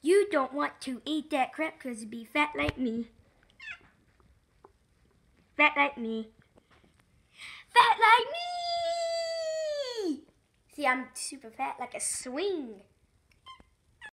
You don't want to eat that crap because you'd be fat like me. Fat like me. Fat like me! See, I'm super fat like a swing.